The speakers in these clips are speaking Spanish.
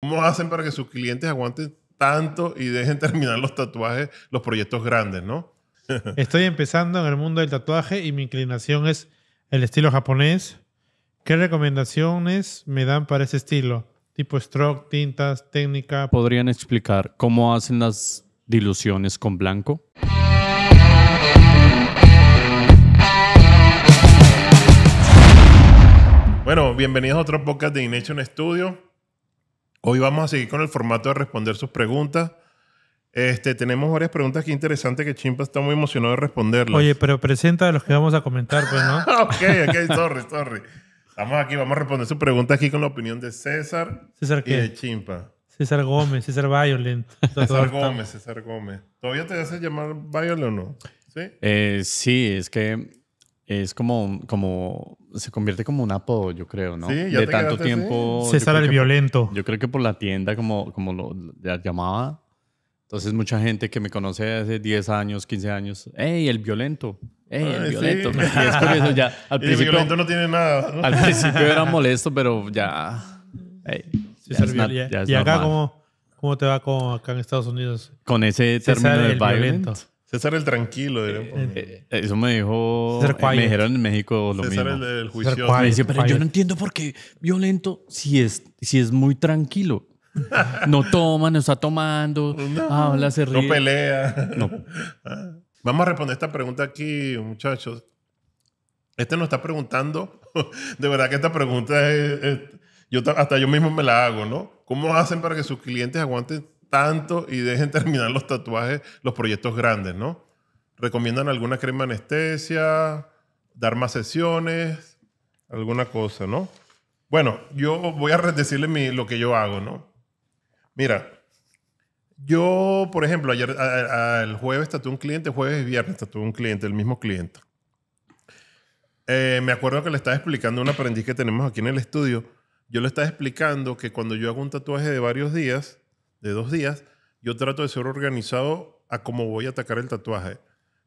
¿Cómo hacen para que sus clientes aguanten tanto y dejen terminar los tatuajes, los proyectos grandes, no? Estoy empezando en el mundo del tatuaje y mi inclinación es el estilo japonés. ¿Qué recomendaciones me dan para ese estilo? Tipo stroke, tintas, técnica. ¿Podrían explicar cómo hacen las diluciones con blanco? Bueno, bienvenidos a otro podcast de Ination Studio. Hoy vamos a seguir con el formato de responder sus preguntas. Este, tenemos varias preguntas que interesantes que Chimpa está muy emocionado de responderlas. Oye, pero presenta a los que vamos a comentar, pues, ¿no? ok, ok, sorry, sorry. Estamos aquí, vamos a responder su pregunta aquí con la opinión de César, ¿César y de Chimpa. César Gómez, César Violent. César Gómez, César Gómez. ¿Todavía te haces llamar Violent o no? Sí. Eh, sí, es que es como, como, se convierte como un apodo, yo creo, ¿no? Sí, ya de tanto tiempo. César el Violento. Yo creo que por la tienda, como, como lo llamaba. Entonces, mucha gente que me conoce hace 10 años, 15 años, ¡ey, el violento! ¡ey, el violento! Y es eso ya. Al principio, el violento no tiene nada. Al principio era molesto, pero ya. Hey, ya, y acá, ¿cómo, ¿cómo te va con, acá en Estados Unidos? Con ese término violento. César el tranquilo. Eh, eh, eso me dijo. Eh, me dijeron en México lo César mismo. El, el pero yo no entiendo por qué violento si es, si es muy tranquilo. No toma, no está tomando, no, habla, se No pelea. Ah. Vamos a responder esta pregunta aquí, muchachos. Este nos está preguntando. De verdad que esta pregunta yo, hasta yo mismo me la hago, ¿no? ¿Cómo hacen para que sus clientes aguanten tanto y dejen terminar los tatuajes, los proyectos grandes, ¿no? ¿Recomiendan alguna crema anestesia? ¿Dar más sesiones? Alguna cosa, ¿no? Bueno, yo voy a decirle mi, lo que yo hago, ¿no? Mira, yo, por ejemplo, ayer, el jueves tatué un cliente, jueves y viernes tatué un cliente, el mismo cliente. Eh, me acuerdo que le estaba explicando a un aprendiz que tenemos aquí en el estudio. Yo le estaba explicando que cuando yo hago un tatuaje de varios días, de dos días, yo trato de ser organizado a cómo voy a atacar el tatuaje.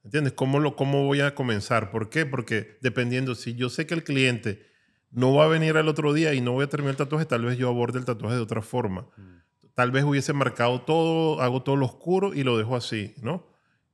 ¿Entiendes? ¿Cómo, lo, ¿Cómo voy a comenzar? ¿Por qué? Porque dependiendo, si yo sé que el cliente no va a venir al otro día y no voy a terminar el tatuaje, tal vez yo aborde el tatuaje de otra forma. Mm. Tal vez hubiese marcado todo, hago todo lo oscuro y lo dejo así, ¿no?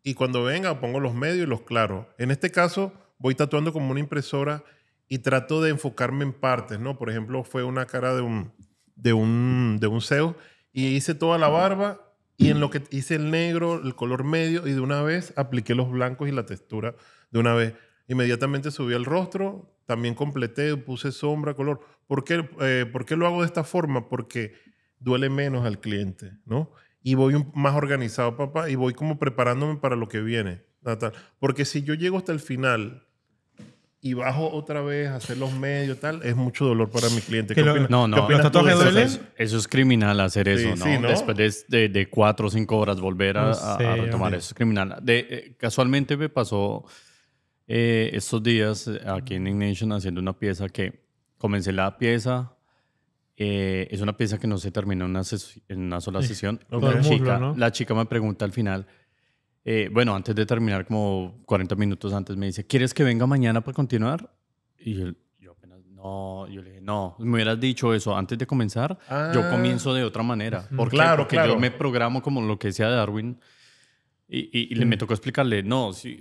Y cuando venga pongo los medios y los claros. En este caso voy tatuando como una impresora y trato de enfocarme en partes, ¿no? Por ejemplo, fue una cara de un, de un, de un CEO y hice toda la barba y en lo que hice el negro, el color medio y de una vez apliqué los blancos y la textura de una vez. Inmediatamente subí al rostro, también completé, puse sombra, color. Eh, ¿Por qué, lo hago de esta forma? Porque duele menos al cliente, ¿no? Y voy más organizado, papá, y voy como preparándome para lo que viene. Porque si yo llego hasta el final y bajo otra vez hacer los medios tal, es mucho dolor para mi cliente. ¿Qué no, no, Eso, es criminal hacer eso, ¿no? Después de, cuatro o cinco horas volver a, tomar retomar eso es criminal. De, eh, casualmente me pasó eh, estos días eh, aquí en Ignition haciendo una pieza que comencé la pieza. es una pieza que no se terminó en una, en una sola sesión. la, chica, la chica me pregunta al final, eh, bueno, antes de terminar, como 40 minutos antes, me dice, ¿quieres que venga mañana para continuar? Y yo, apenas, no, yo le dije, no, me hubieras dicho eso antes de comenzar, yo ah. comienzo de otra manera. Porque yo me programo como lo que sea Darwin. Y, y, le, mm. me tocó explicarle, no, si,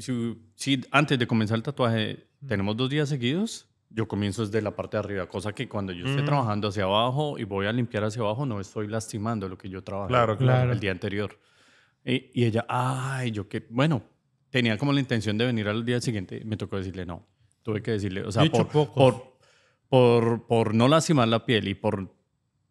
si, antes de comenzar el tatuaje mm. tenemos dos días seguidos, yo comienzo desde la parte de arriba, cosa que cuando yo esté mm. trabajando hacia abajo y voy a limpiar hacia abajo, no estoy lastimando lo que yo trabajé el día anterior. Y, ella, ay, yo que, bueno, tenía como la intención de venir al día siguiente, me tocó decirle no. Tuve que decirle, o sea, por, por, por, no lastimar la piel y por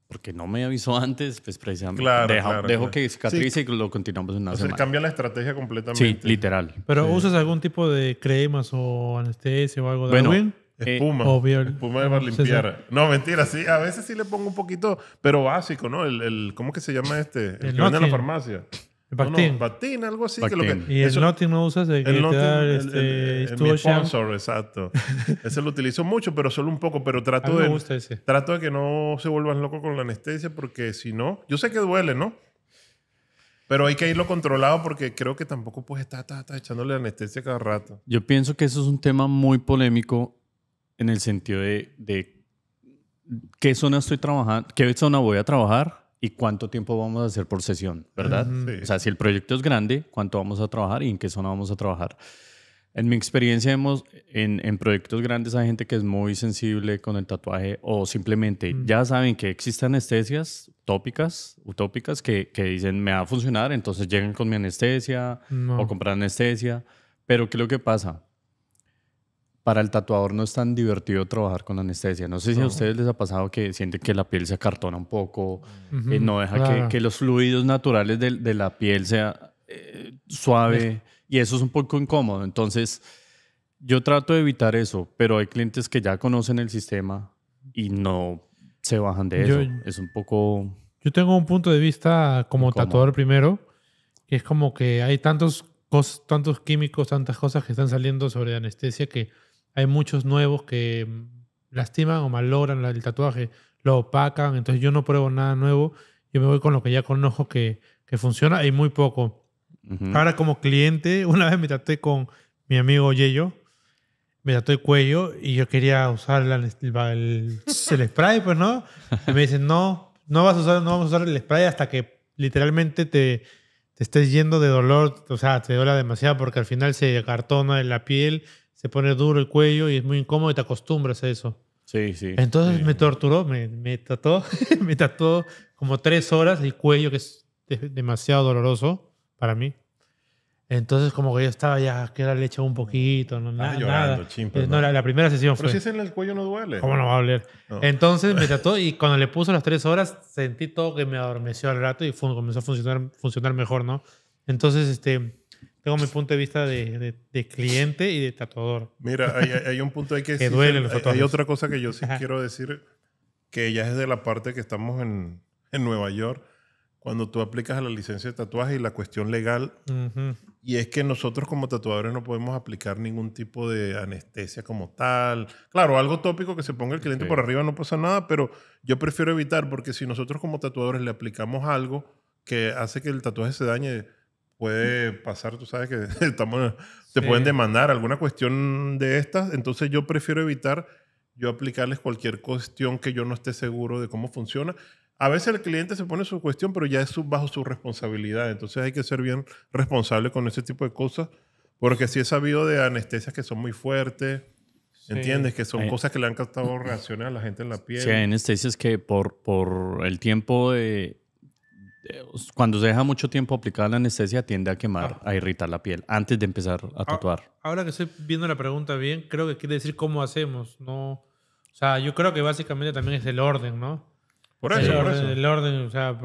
porque no me avisó antes, pues precisamente claro, dejo que cicatrice y lo continuamos en una o semana. Sea, cambia la estrategia completamente. Sí, literal. ¿Pero usas algún tipo de cremas o anestesia o algo de bueno, eh, Espuma. espuma de para limpiar. No, mentira, sí. A veces sí le pongo un poquito, pero básico, ¿no? El, el ¿Cómo que se llama este? El, de que la farmacia. Bactin. No, algo así. Que lo y el Nothing no usas este, el, el, este, exacto. ese lo utilizo mucho, pero solo un poco. Pero trato, de, trato de que no se vuelvan locos con la anestesia porque si no, yo sé que duele, ¿no? Pero hay que irlo controlado porque creo que tampoco pues está, echándole anestesia cada rato. Yo pienso que eso es un tema muy polémico en el sentido de, de qué zona estoy trabajando, qué zona voy a trabajar y cuánto tiempo vamos a hacer por sesión, ¿verdad? O sea, si el proyecto es grande, cuánto vamos a trabajar y en qué zona vamos a trabajar. En mi experiencia hemos, en, proyectos grandes hay gente que es muy sensible con el tatuaje o simplemente ya saben que existen anestesias tópicas, utópicas, que, que, dicen me va a funcionar, entonces llegan con mi anestesia o compran anestesia. Pero ¿qué es lo que pasa? para el tatuador no es tan divertido trabajar con anestesia. No sé si a ustedes les ha pasado que sienten que la piel se acartona un poco, y no deja que, los fluidos naturales de, la piel sea eh, suave y eso es un poco incómodo. Entonces, yo trato de evitar eso, pero hay clientes que ya conocen el sistema y no se bajan de eso. Es un poco... Yo tengo un punto de vista como tatuador primero, que es como que hay tantos, tantos químicos, tantas cosas que están saliendo sobre anestesia que hay muchos nuevos que mm, lastiman o malogran el tatuaje, lo opacan, entonces yo no pruebo nada nuevo, yo me voy con lo que ya conozco que, funciona y muy poco. Ahora como cliente, una vez me traté con mi amigo Yello, me trató el cuello y yo quería usar el, spray, pues no. Y me dicen, no, no vas a usar, no vamos a usar el spray hasta que literalmente te, te estés yendo de dolor, o sea, te duela demasiado porque al final se cartona en la piel te pone duro el cuello y es muy incómodo y te acostumbras a eso. Sí, sí. Entonces me torturó, me, me trató, me trató como tres horas el cuello, que es demasiado doloroso para mí. Entonces, como que yo estaba ya, que era leche un poquito, no, nada. Llorando, nada. La, primera sesión fue. Pero si es en el cuello no duele. ¿Cómo no va a doler? Entonces me trató y cuando le puso las tres horas, sentí todo que me adormeció al rato y comenzó a funcionar, funcionar mejor, ¿no? Entonces, este tengo mi punto de vista de, cliente y de tatuador. Mira, hay, un punto hay que... que duele los tatuajes. hay, otra cosa que yo sí quiero decir, que ya es de la parte que estamos en, en Nueva York cuando tú aplicas a la licencia de tatuaje y la cuestión legal. Y es que nosotros como tatuadores no podemos aplicar ningún tipo de anestesia como tal. Claro, algo tópico que se ponga el cliente por arriba no pasa nada, pero yo prefiero evitar porque si nosotros como tatuadores le aplicamos algo que hace que el tatuaje se dañe, puede pasar, tú sabes que estamos, te pueden demandar alguna cuestión de estas, entonces yo prefiero evitar yo aplicarles cualquier cuestión que yo no esté seguro de cómo funciona. A veces el cliente se pone su cuestión, pero ya es bajo su responsabilidad, entonces hay que ser bien responsable con ese tipo de cosas, porque sí he sabido de anestesias que son muy fuertes, ¿entiendes? Que son cosas que le han causado reacciones a la gente en la piel. Sí, anestesias que por, por el tiempo de cuando se deja mucho tiempo aplicada la anestesia tiende a quemar, a irritar la piel antes de empezar a ah, tatuar. Ahora que estoy viendo la pregunta bien, creo que quiere decir cómo hacemos, ¿no? O sea, yo creo que básicamente también es el orden, ¿no? Por eso, el, por eso. el orden, o sea,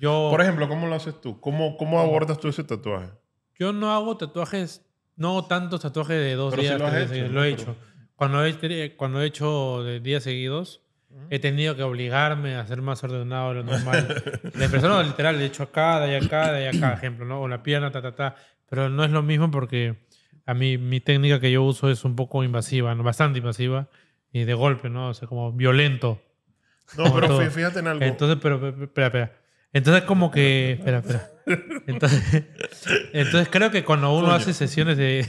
yo... Por ejemplo, ¿cómo lo haces tú? ¿Cómo, cómo abordas tú ese tatuaje? Yo no hago tatuajes, no hago tantos tatuajes de dos días. lo, hecho, lo he hecho. Cuando he, cuando he hecho de días seguidos, He tenido que obligarme a ser más ordenado de lo normal. De persona literal, de hecho acá, de acá, de acá, ejemplo, ¿no? O la pierna, ta, ta, ta. Pero no es lo mismo porque a mí mi técnica que yo uso es un poco invasiva, ¿no? bastante invasiva y de golpe, ¿no? O sea, como violento. No, pero fíjate en algo. Entonces, pero, espera, espera. Entonces como que... Espera, espera. Entonces, entonces creo que cuando uno hace sesiones de,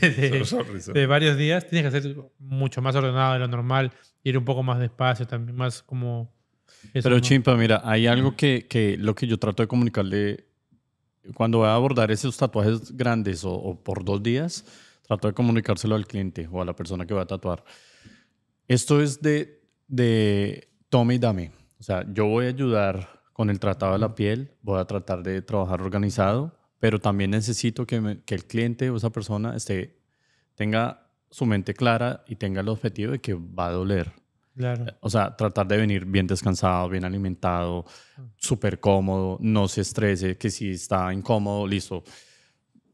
de, varios días, tiene que ser mucho más ordenado de lo normal, ir un poco más despacio, también más como... Pero Chimpa, mira, hay algo que, que, lo que yo trato de comunicarle cuando voy a abordar esos tatuajes grandes o, o por dos días, trato de comunicárselo al cliente o a la persona que va a tatuar. Esto es de, de tome y dame. O sea, yo voy a ayudar con el tratado de la piel, voy a tratar de trabajar organizado, pero también necesito que, el cliente o esa persona esté, tenga su mente clara y tenga el objetivo de que va a doler. Claro. Eh, o sea, tratar de venir bien descansado, bien alimentado, ah. súper cómodo, no se estrese, que si está incómodo, listo.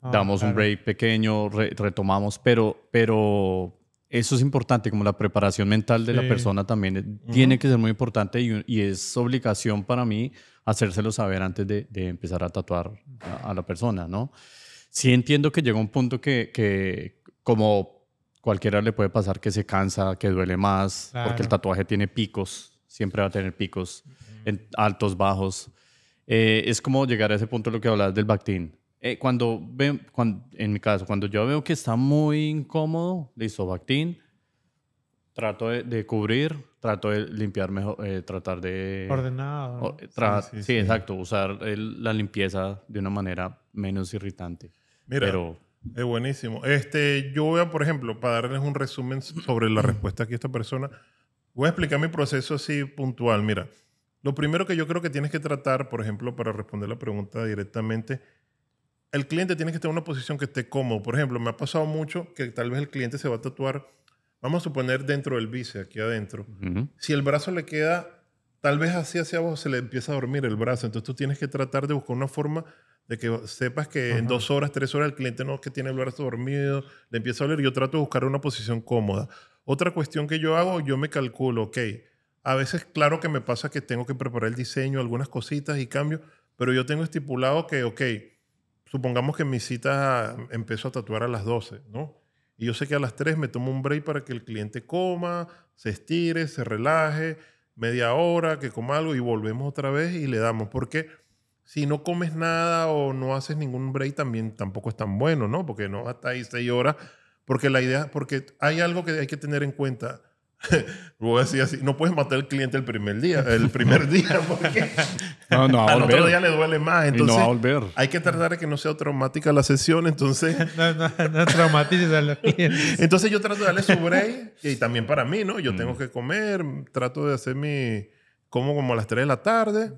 Ah, Damos un break pequeño, retomamos, pero, pero eso es importante, como la preparación mental de la persona también eh, tiene que ser muy importante y, es obligación para mí hacérselo saber antes de, empezar a tatuar a, la persona, ¿no? Sí entiendo que llega un punto que, como cualquiera le puede pasar que se cansa, que duele más, porque el tatuaje tiene picos, siempre va a tener picos, altos, bajos. Eh, es como llegar a ese punto lo que hablas del Bactin. Eh, cuando, ve, cuando, en mi caso, cuando yo veo que está muy incómodo listo, Bactin, trato de, cubrir, trato de limpiar mejor, eh, tratar de... Ordenado. sí, exacto, usar la limpieza de una manera menos irritante. Mira, pero, es buenísimo. Este, yo voy a, por ejemplo, para darles un resumen sobre la respuesta que esta persona, voy a explicar mi proceso así puntual. Mira, lo primero que yo creo que tienes que tratar, por ejemplo, para responder la pregunta directamente, el cliente tiene que estar en una posición que esté cómodo. Por ejemplo, me ha pasado mucho que tal vez el cliente se va a tatuar, vamos a suponer dentro del bíceps, aquí adentro. Si el brazo le queda, tal vez así hacia abajo se le empieza a dormir el brazo. Entonces tú tienes que tratar de buscar una forma de que sepas que en dos horas, tres horas el cliente no que tiene el brazo dormido, le empieza a doler. Yo trato de buscar una posición cómoda. Otra cuestión que yo hago, yo me calculo, ok, a veces claro que me pasa que tengo que preparar el diseño, algunas cositas y cambio pero yo tengo estipulado que, ok, supongamos que mi cita empezó a tatuar a las 12, ¿no? Y yo sé que a las 3 me tomo un break para que el cliente coma, se estire, se relaje, media hora, que coma algo y volvemos otra vez y le damos. Porque si no comes nada o no haces ningún break también tampoco es tan bueno, ¿no? Porque no hasta ahí 6 horas. Porque la idea, porque hay algo que hay que tener en cuenta no puedes matar al cliente el primer día, el primer día, porque no, no, al otro día le duele más. Entonces, Hay que tardar de que no sea traumática la sesión, entonces... no, no, no a los clientes. entonces yo trato de darle su break, y también para mí, ¿no? Yo tengo mm. que comer, trato de hacer mi... Como como a las 3 de la tarde,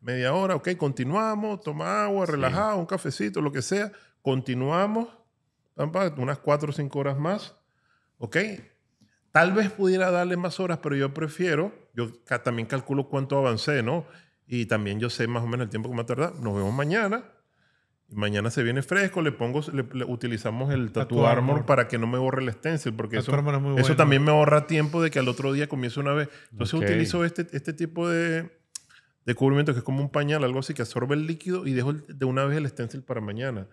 media hora, ok, continuamos, toma agua, relajado, un cafecito, lo que sea, continuamos, unas 4 o 5 horas más, ok, Tal vez pudiera darle más horas, pero yo prefiero, yo también calculo cuánto avancé, ¿no? Y también yo sé más o menos el tiempo que me ha tardado. Nos vemos mañana. mañana se viene fresco, le pongo, le, utilizamos el Tattoo, armor, para que no me borre el stencil, porque eso, también me ahorra tiempo de que al otro día comience una vez. Entonces utilizo este, este tipo de, de cubrimiento que es como un pañal, algo así, que absorbe el líquido y dejo de una vez el stencil para mañana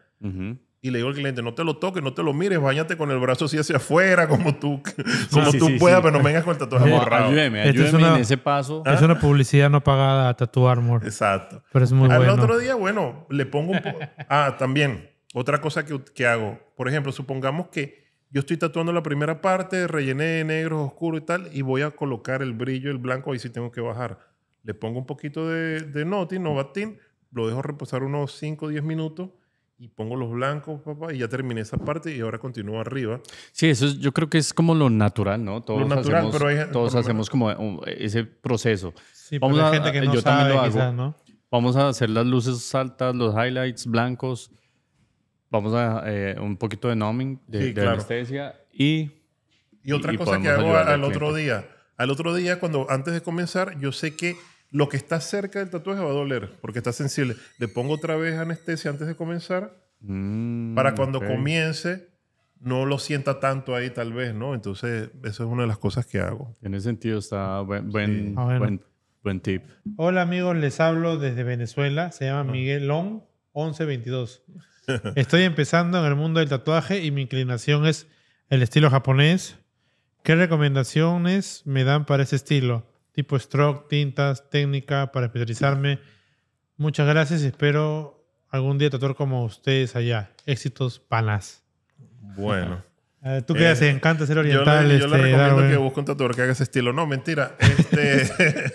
y le digo al cliente, no te lo toques, no te lo mires, bañate con el brazo así hacia afuera, como tú, como tú puedas, pero no vengas con el tatuaje borrado. Ayúdeme, ayúdeme una, en ese paso. Es una publicidad no pagada a Tattoo Armor. Exacto. Pero es muy Al otro día, bueno, le pongo un poco Ah, también, otra cosa que, que, hago. Por ejemplo, supongamos que yo estoy tatuando la primera parte, rellené de negro, oscuro y tal, y voy a colocar el brillo, el blanco, ahí sí tengo que bajar. Le pongo un poquito de, de Noti, Novatin, lo dejo reposar unos 5 o 10 minutos y pongo los blancos, papá, y ya terminé esa parte y ahora continúo arriba. Sí, eso yo creo que es como lo natural, ¿no? Todos lo natural, pero hay, todos hacemos como eh, ese proceso. Sí, Vamos hay a, gente que eh, no sabe, Quizás, ¿no? Vamos a hacer las luces altas, los highlights blancos. Vamos a eh, un poquito de numbing, de, anestesia y y otra cosa que hago al, al otro día, al otro día cuando antes de comenzar, yo sé que lo que está cerca del tatuaje va a doler, porque está sensible. Le pongo otra vez anestesia antes de comenzar, mm, para cuando comience no lo sienta tanto ahí tal vez, ¿no? Entonces, eso es una de las cosas que hago. En ese sentido está buen, ah, buen tip. Hola amigos, les hablo desde Venezuela, se llama ah. Miguel Long, 1122. Estoy empezando en el mundo del tatuaje y mi inclinación es el estilo japonés. ¿Qué recomendaciones me dan para ese estilo? tipo stroke, tintas, técnica, para especializarme. Muchas gracias espero algún día tatuar como ustedes allá. Éxitos panas. Bueno. Eh, tú que eh, encanta ser oriental. Yo le, este, recomiendo que busque un tatuador que haga ese estilo. No, mentira. Este,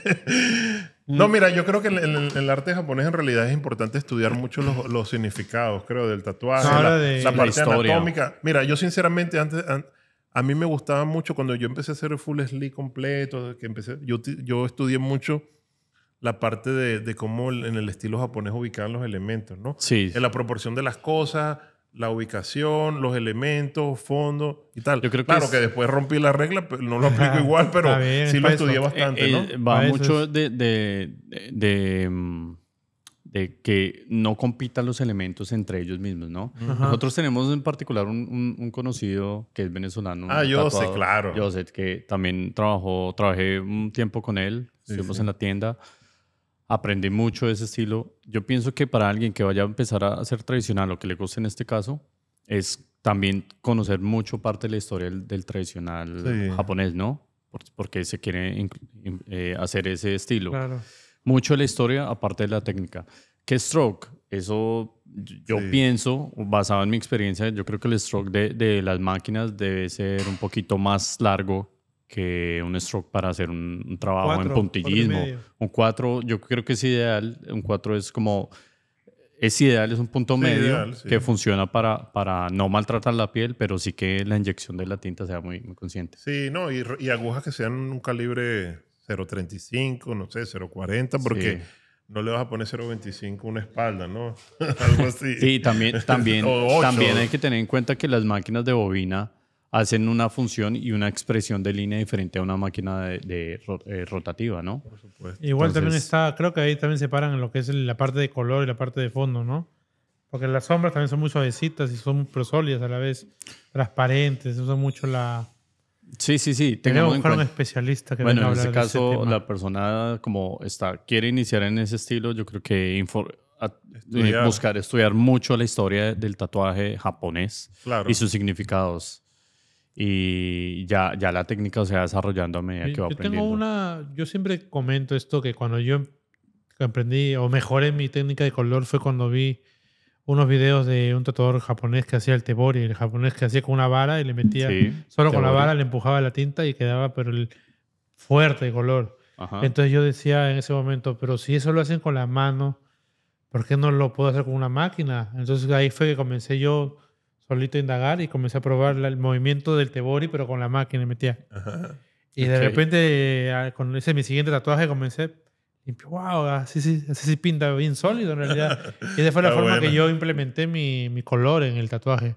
no, mira, yo creo que en, el arte japonés en realidad es importante estudiar mucho los, significados, creo, del tatuaje, la, de, la, parte anatómica. Mira, yo sinceramente antes, a mí me gustaba mucho cuando yo empecé a hacer full sleeve completo, que empecé, yo, estudié mucho la parte de, de, cómo en el estilo japonés ubicaban los elementos, ¿no? Sí. En eh, la proporción de las cosas, la ubicación, los elementos, fondo y tal. creo claro que después rompí la regla, no lo aplico igual, pero sí lo pues, estudié eh, bastante, eh, ¿no? va mucho de mm, de que no compitan los elementos entre ellos mismos, ¿no? Nosotros tenemos en particular un, conocido que es venezolano. Ah, yo sé, claro. Yo sé que también trabajó, trabajé un tiempo con él, estuvimos en la tienda, aprendí mucho de ese estilo. Yo pienso que para alguien que vaya a empezar a hacer tradicional, lo que le guste en este caso, es también conocer mucho parte de la historia del, tradicional japonés, ¿no? Porque se quiere eh, hacer ese estilo. Claro mucho de la historia, aparte de la técnica. ¿Qué stroke? Eso yo pienso, basado en mi experiencia, yo creo que el stroke de, de, las máquinas debe ser un poquito más largo que un stroke para hacer un, trabajo en puntillismo. Un 4, yo creo que es ideal, un 4 es como, es ideal, es un punto medio que funciona para, para no maltratar la piel, pero sí que la inyección de la tinta sea muy, muy consciente. Sí, no, y, y agujas que sean un calibre 0.35, no sé, 0.40, porque... no le vas a poner 0.25 una espalda, ¿no? Algo así. Sí, también, también, también hay que tener en cuenta que las máquinas de bobina hacen una función y una expresión de línea diferente a una máquina de, eh, rotativa, ¿no? Igual también está, creo que ahí también se separan lo que es la parte de color y la parte de fondo, ¿no? Porque las sombras también son muy suavecitas y son muy sólidas a la vez, transparentes, son mucho la, Sí, sí, sí. Tengo que buscar un especialista que Bueno, en este caso, la persona como está, quiere iniciar en ese estilo, yo creo que eh, buscar estudiar mucho la historia del tatuaje japonés y sus significados. Y ya, ya la técnica se va desarrollando a medida que va Tengo una, yo siempre comento esto, que cuando yo emprendí o mejoré mi técnica de color fue cuando vi unos videos de un tatuador japonés que hacía el tebori, el japonés que hacía con una vara y le metía solo con la vara, le empujaba la tinta y quedaba pero el fuerte color. Entonces yo decía en ese momento, pero si eso lo hacen con la mano, ¿por qué no lo puedo hacer con una máquina? Entonces ahí fue que comencé yo solito a indagar y comencé a probar el movimiento del tebori, pero con la máquina metía. Y de repente, ah, con ese mi siguiente tatuaje comencé, limpio. Wow, así, sí pinta bien sólido en realidad. y esa fue la forma que yo implementé mi, color en el tatuaje.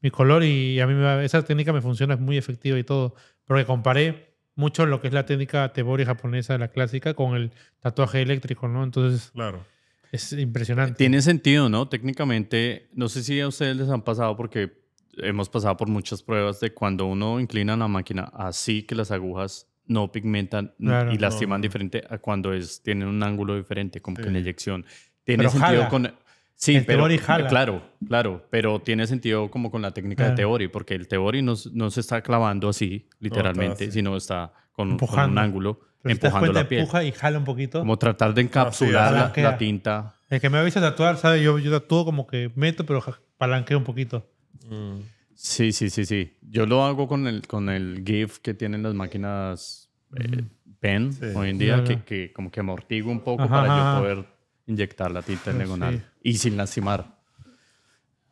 Mi color y a mí esa técnica me funciona, es muy efectiva y todo. Porque comparé mucho lo que es la técnica tebori japonesa, la clásica, con el tatuaje eléctrico, ¿no? Entonces... Claro. Es impresionante. Tiene sentido, ¿no? Técnicamente, no sé si a ustedes les han pasado porque hemos pasado por muchas pruebas de cuando uno inclina la máquina así que las agujas no pigmentan y lastiman diferente a cuando es, tienen un ángulo diferente, como que en la eyección. Tiene sentido con... E-, sí, el pero jala. claro, claro, pero tiene sentido como con la técnica de teori, porque el teori no, se está clavando así, literalmente, sino está con, un ángulo empujando la piel. Empuja y jala un poquito. Como tratar de encapsular la, tinta. El que me avisa tatuar, sabe, yo, yo tatúo como que meto, pero palanqueo un poquito. Mm. Sí, sí, sí, sí. Yo lo hago con el, con el GIF que tienen las máquinas eh, pen hoy en día que, como que amortigo un poco para yo poder inyectar la tinta ah, en y sin lastimar.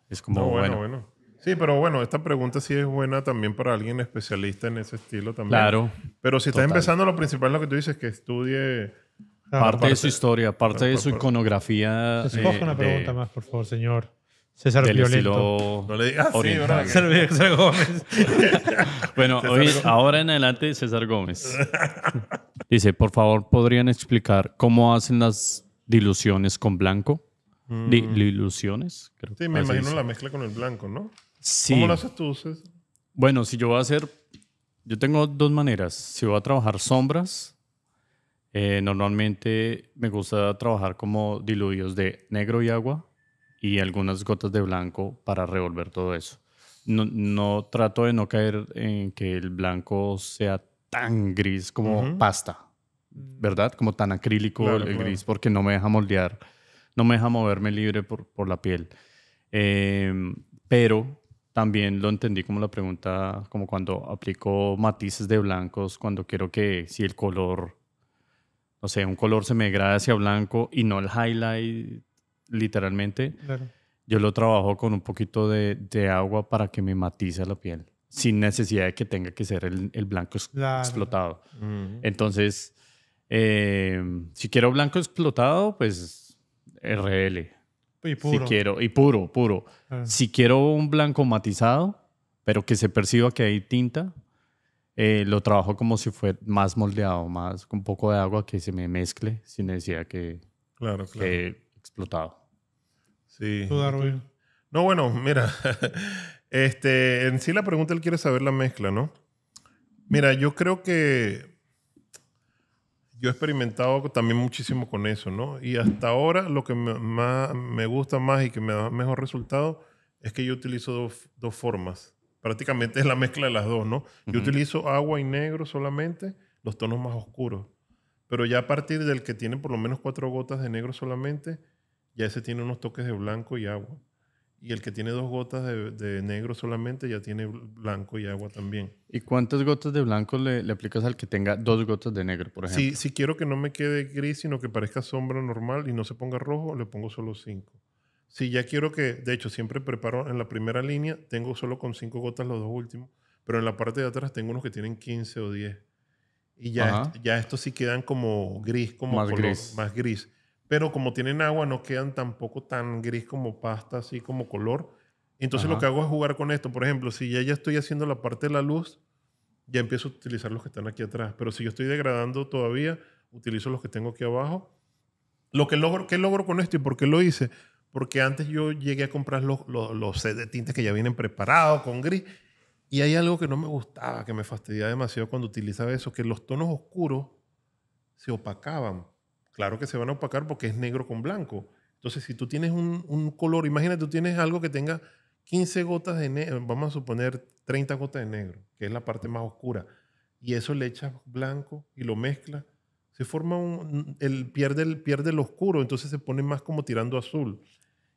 Es como bueno, Sí, pero bueno, esta pregunta sí es buena también para alguien especialista en ese estilo también. Claro. Pero si estás empezando, lo principal es lo que tú dices, que estudie... Ah, parte, de su historia, parte ah, de su iconografía. Eh, una pregunta más, por favor, señor. César del No le digas César, Gómez. bueno, hoy, ahora en adelante, César Gómez. Dice, por favor, ¿podrían explicar cómo hacen las diluciones con blanco? Mm. diluciones. sí, me imagino la mezcla con el blanco, ¿no? Sí. ¿Cómo lo haces tú, César? Bueno, si yo voy a hacer... Yo tengo dos maneras. Si voy a trabajar sombras, eh, normalmente me gusta trabajar como diluidos de negro y agua y algunas gotas de blanco para revolver todo eso. No, no trato de no caer en que el blanco sea tan gris como pasta, ¿verdad? Como tan acrílico el, gris porque no me deja moldear, no me deja moverme libre por, la piel. Em, pero también lo entendí como la pregunta, como cuando aplico matices de blancos, cuando quiero que si el color, no sea, un color se me degrada hacia blanco y no el highlight literalmente. Yo lo trabajo con un poquito de, agua para que me matice la piel, sin necesidad de que tenga que ser el, blanco explotado. Entonces, eh, si quiero blanco explotado, pues RL. Y puro. Si quiero, y puro, puro. Ah. Si quiero un blanco matizado, pero que se perciba que hay tinta, eh, lo trabajo como si fuera más moldeado, más con un poco de agua que se me mezcle sin necesidad que, claro, claro. que explotado. Sí. No, bueno, mira, este, en sí la pregunta él quiere saber la mezcla, ¿no? Mira, yo creo que yo he experimentado también muchísimo con eso, ¿no? Y hasta ahora lo que me, gusta más y que me da mejor resultado es que yo utilizo dos, formas. Prácticamente es la mezcla de las dos, ¿no? Yo utilizo agua y negro solamente, los tonos más oscuros. Pero ya a partir del que tiene por lo menos cuatro gotas de negro solamente, ya ese tiene unos toques de blanco y agua. Y el que tiene dos gotas de, negro solamente ya tiene blanco y agua también. ¿Y cuántas gotas de blanco le, aplicas al que tenga dos gotas de negro, por ejemplo? Si, quiero que no me quede gris, sino que parezca sombra normal y no se ponga rojo, le pongo solo cinco. Si ya quiero que, de hecho, siempre preparo en la primera línea, tengo solo con cinco gotas los dos últimos, pero en la parte de atrás tengo unos que tienen 15 o 10. Y ya, ya estos sí quedan como gris, como más gris pero como tienen agua no quedan tampoco tan gris como pasta, así como color. Entonces lo que hago es jugar con esto. Por ejemplo, si ya, estoy haciendo la parte de la luz, ya empiezo a utilizar los que están aquí atrás. Pero si yo estoy degradando todavía, utilizo los que tengo aquí abajo. Lo que logro, ¿Qué logro con esto y por qué lo hice? Porque antes yo llegué a comprar los, los, de tintes que ya vienen preparados con gris. Y hay algo que no me gustaba, que me fastidiaba demasiado cuando utilizaba eso, que los tonos oscuros se opacaban claro que se van a opacar porque es negro con blanco. Entonces, si tú tienes un, color, imagínate, tú tienes algo que tenga 15 gotas de negro, vamos a suponer 30 gotas de negro, que es la parte más oscura, y eso le echas blanco y lo mezclas, se forma un, el, pierde, el, pierde oscuro, entonces se pone más como tirando azul.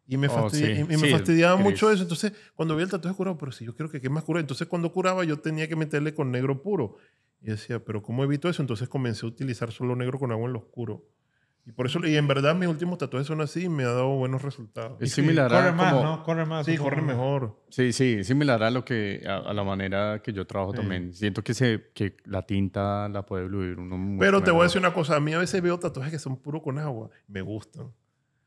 Y me, oh, fastidiaba mucho eso. Entonces, cuando vi el tatuaje curado, pero si yo quiero que quede más curado. Entonces, cuando curaba, yo tenía que meterle con negro puro. Y decía, pero ¿cómo evito eso? Entonces comencé a utilizar solo negro con agua en lo oscuro. Y por eso, y en verdad, mis últimos tatuajes son así y me ha dado buenos resultados. Es similar corre a. más, ¿no? Corre más. Sí, corre mejor. Sí, sí, similar a lo que. a, la manera que yo trabajo también. Siento que, se, que la tinta la puede diluir uno mucho Pero te voy a decir una cosa. A mí a veces veo tatuajes que son puro con agua. Me gustan.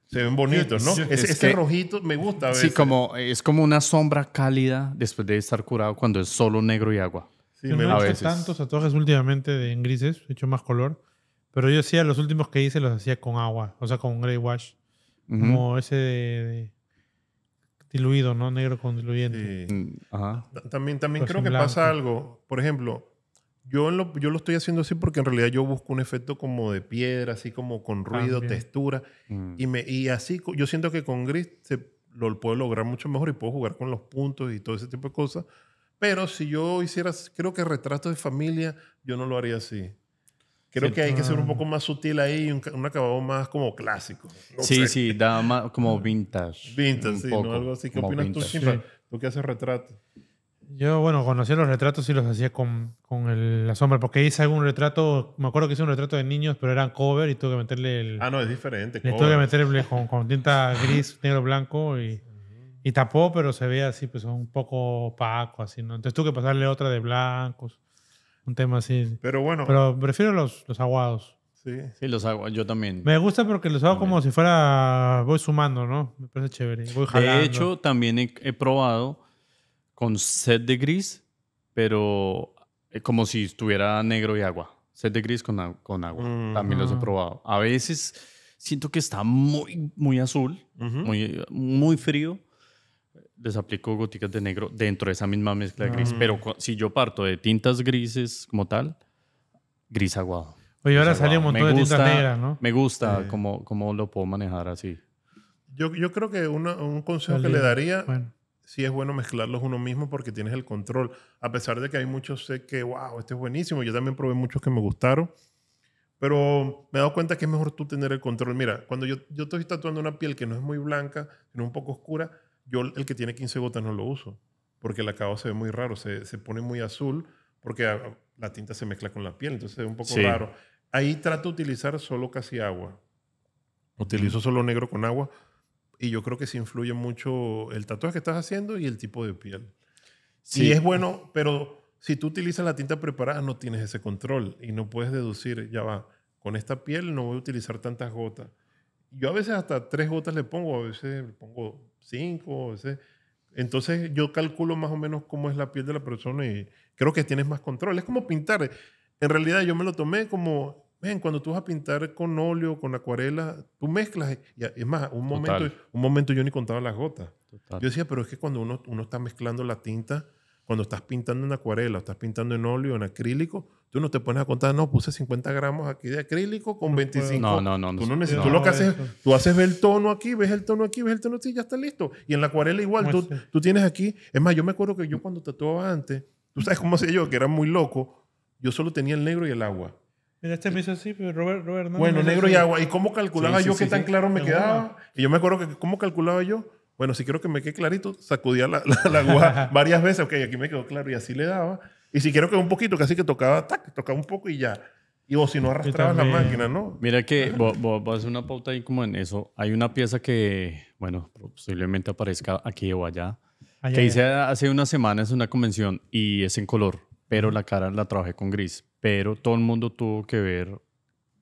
Se ven bonitos, ¿no? Sí, es rojito me gusta a veces. Sí, como, es como una sombra cálida después de estar curado cuando es solo negro y agua. Sí, me no tantos tatuajes últimamente en grises, he hecho más color. Pero yo hacía los últimos que hice los hacía con agua, o sea, con gray Wash. Como ese diluido, ¿no? Negro con diluyente. Mm, también, también creo que pasa algo. Por ejemplo, yo lo, yo lo estoy haciendo así porque en realidad yo busco un efecto como de piedra, así como con ah, ruido, textura. Mm. Y, me, y así yo siento que con gris se, lo puedo lograr mucho mejor y puedo jugar con los puntos y todo ese tipo de cosas. Pero si yo hiciera, creo que retratos de familia, yo no lo haría así. Creo que hay que ser un ah. poco más sutil ahí un, acabado más como clásico. sí, sí, da más como vintage. Vintage, sí, poco, Algo así. ¿Qué opinas tú, Sí. Tú que haces retratos. Yo, bueno, conocía los retratos y los hacía con, con la sombra, porque hice algún retrato, me acuerdo que hice un retrato de niños, pero eran cover y tuve que meterle el... Ah, no, es diferente. tuve que meterle con, tinta gris, negro, blanco y, y tapó, pero se veía así, pues un poco opaco, así, ¿no? Entonces tuve que pasarle otra de blancos un tema así. Pero bueno. Pero prefiero los, los aguados. Sí. Sí, los aguados, yo también. Me gusta porque los hago como si fuera. Voy sumando, ¿no? Me parece chévere. Voy jalando. De hecho, también he, probado con set de gris, pero eh, como si estuviera negro y agua. Set de gris con, con agua. Mm. También los he probado. A veces siento que está muy, muy azul, muy, muy frío les aplico goticas de negro dentro de esa misma mezcla de gris. Ah. Pero si yo parto de tintas grises como tal, gris aguado. Oye, ahora sale un montón me de gusta, tintas negras, ¿no? Me gusta cómo, lo puedo manejar así. Yo, yo creo que un consejo que le daría, si es bueno mezclarlos uno mismo porque tienes el control. A pesar de que hay muchos sé que, wow, este es buenísimo. Yo también probé muchos que me gustaron. Pero me he dado cuenta que es mejor tú tener el control. Mira, cuando yo, yo estoy tatuando una piel que no es muy blanca, sino un poco oscura, yo el que tiene 15 gotas no lo uso, porque el acabado se ve muy raro, se, pone muy azul, porque ah, la tinta se mezcla con la piel, entonces se ve un poco raro. Ahí trato de utilizar solo casi agua. Utilizo solo negro con agua y yo creo que sí influye mucho el tatuaje que estás haciendo y el tipo de piel. Sí, es bueno, pero si tú utilizas la tinta preparada no tienes ese control y no puedes deducir, ya va, con esta piel no voy a utilizar tantas gotas. Yo a veces hasta tres gotas le pongo, a veces le pongo 5. Entonces yo calculo más o menos cómo es la piel de la persona y creo que tienes más control. Es como pintar. En realidad yo me lo tomé como, ven, cuando tú vas a pintar con óleo, con acuarela, tú mezclas. Y es más, un momento, un momento yo ni contaba las gotas. Yo decía, pero es que cuando uno, uno está mezclando la tinta cuando estás pintando en acuarela, estás pintando en óleo, en acrílico, tú no te pones a contar, no, puse 50 gramos aquí de acrílico con 25. No, no, no. Tú, no no, tú lo que haces, tú haces ver el tono aquí, ves el tono aquí, ves el tono aquí, ya está listo. Y en la acuarela igual, tú, tú tienes aquí. Es más, yo me acuerdo que yo cuando tatuaba antes, tú sabes cómo hacía yo, que era muy loco, yo solo tenía el negro y el agua. En este me hizo así, pero Robert, no, Bueno, negro y agua. ¿Y cómo calculaba yo que qué tan claro me quedaba? Y yo me acuerdo que cómo calculaba yo bueno, si quiero que me quede clarito, sacudía la, la, aguja varias veces. Ok, aquí me quedó claro y así le daba. Y si quiero que un poquito, casi que tocaba, tac, tocaba un poco y ya. Y vos si no arrastrabas la máquina, ¿no? Mira que voy a hacer una pauta ahí como en eso. Hay una pieza que, bueno, posiblemente aparezca aquí o allá. que hice hace unas semanas una convención y es en color, pero la cara la trabajé con gris. Pero todo el mundo tuvo que ver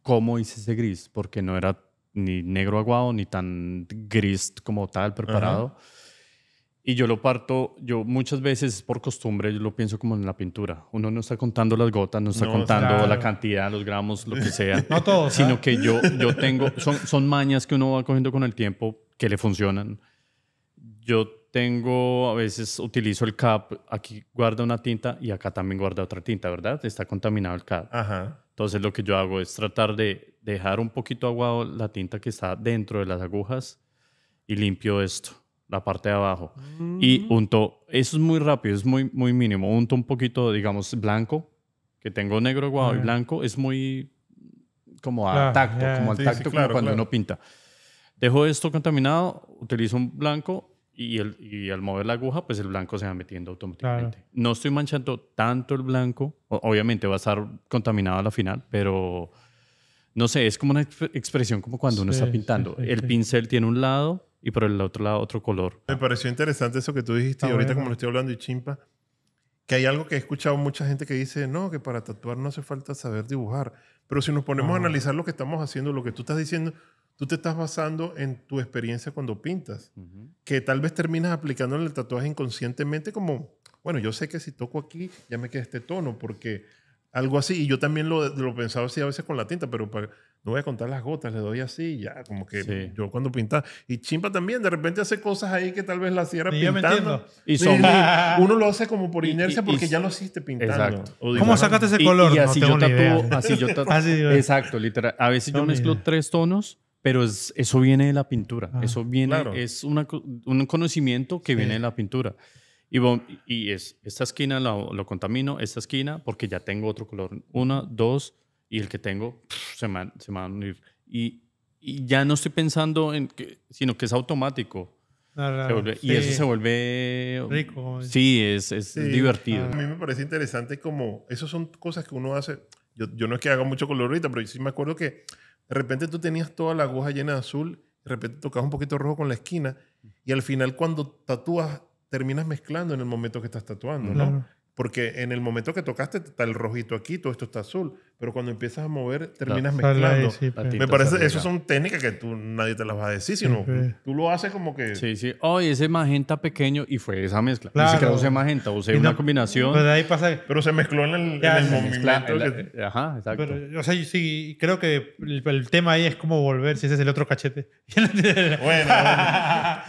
cómo hice ese gris, porque no era ni negro aguado, ni tan gris como tal, preparado. Y yo lo parto, yo muchas veces por costumbre, yo lo pienso como en la pintura. Uno no está contando las gotas, no está contando la cantidad, los gramos, lo que sea. no todo Sino ¿ah? que yo, yo tengo, son, son mañas que uno va cogiendo con el tiempo que le funcionan. Yo tengo, a veces utilizo el cap, aquí guarda una tinta y acá también guarda otra tinta, ¿verdad? Está contaminado el cap. Ajá. Entonces lo que yo hago es tratar de dejar un poquito aguado la tinta que está dentro de las agujas y limpio esto, la parte de abajo. Y mm. unto, eso es muy rápido, es muy, muy mínimo. Unto un poquito, digamos, blanco, que tengo negro aguado y blanco, es muy como al tacto, como al tacto, cuando uno pinta. Dejo esto contaminado, utilizo un blanco y, al mover la aguja, pues el blanco se va metiendo automáticamente. No estoy manchando tanto el blanco. Obviamente va a estar contaminado a la final, pero no sé, es como una expresión como cuando uno está pintando. el pincel tiene un lado y por el otro lado otro color. Me pareció interesante eso que tú dijiste y ahorita como lo estoy hablando y chimpa, que hay algo que he escuchado mucha gente que dice, no, que para tatuar no hace falta saber dibujar. Pero si nos ponemos a analizar lo que estamos haciendo, lo que tú estás diciendo, tú te estás basando en tu experiencia cuando pintas, que tal vez terminas aplicando el tatuaje inconscientemente como, bueno, yo sé que si toco aquí ya me queda este tono, porque algo así, y yo también lo, lo pensaba así a veces con la tinta, pero no voy a contar las gotas, le doy así, ya, como que yo cuando pintaba, y Chimpa también, de repente hace cosas ahí que tal vez la cierra pintando. y son... uno lo hace como por inercia porque ya lo hiciste pintando. ¿Cómo sacaste ese color? Y, así, no yo tatuo, así yo exacto, literal. A veces yo mezclo tres tonos pero eso viene de la pintura, ah, eso viene, es un conocimiento que viene de la pintura. Y, y es, esta esquina lo, lo, contamino, esta esquina, porque ya tengo otro color. Una, dos, y el que tengo se me, se va a unir. Y, y, ya no estoy pensando en que, sino que es automático. Claro, Y eso se vuelve rico. Sí, es, es divertido. A mí me parece interesante como, esas son cosas que uno hace. Yo, yo no es que haga mucho color ahorita, pero sí me acuerdo que de repente tú tenías toda la aguja llena de azul, de repente tocabas un poquito rojo con la esquina y al final cuando tatúas terminas mezclando en el momento que estás tatuando, ¿no? Porque en el momento que tocaste está el rojito aquí, todo esto está azul. Pero cuando empiezas a mover, terminas mezclando. Pues. me parece, eso son técnicas que tú nadie te las va a decir, sino pues. tú lo haces como que. Sí, sí. Hoy ese magenta pequeño y fue esa mezcla. Claro. Ni siquiera usé magenta, usé sea, una combinación. Pero, pues, ahí pasa... pero se mezcló en el, movimiento. Ajá, exacto. o sea, sí, creo que el, tema ahí es cómo volver, si ese es el otro cachete. bueno,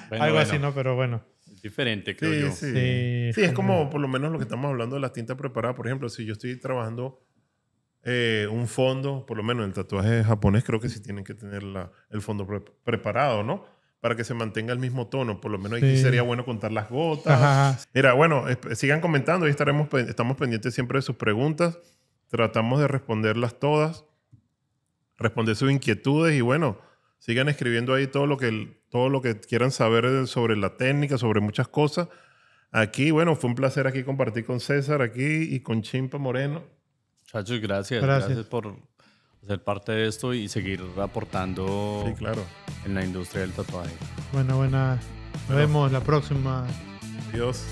bueno. Algo así, ¿no? Pero bueno diferente, creo sí, yo. Sí. sí, sí es como por lo menos lo que estamos hablando de las tintas preparadas. Por ejemplo, si yo estoy trabajando eh, un fondo, por lo menos en el tatuaje japonés, creo que sí tienen que tener la, el fondo preparado, ¿no? Para que se mantenga el mismo tono. Por lo menos ahí sería bueno contar las gotas. Mira, bueno, sigan comentando y estaremos, estamos pendientes siempre de sus preguntas. Tratamos de responderlas todas, responder sus inquietudes y bueno, sigan escribiendo ahí todo lo que, todo lo que quieran saber sobre la técnica, sobre muchas cosas. Aquí, bueno, fue un placer aquí compartir con César aquí y con Chimpa Moreno. Chachos, gracias. Gracias, por ser parte de esto y seguir aportando claro. en la industria del tatuaje. Bueno, bueno, Nos vemos la próxima. Adiós.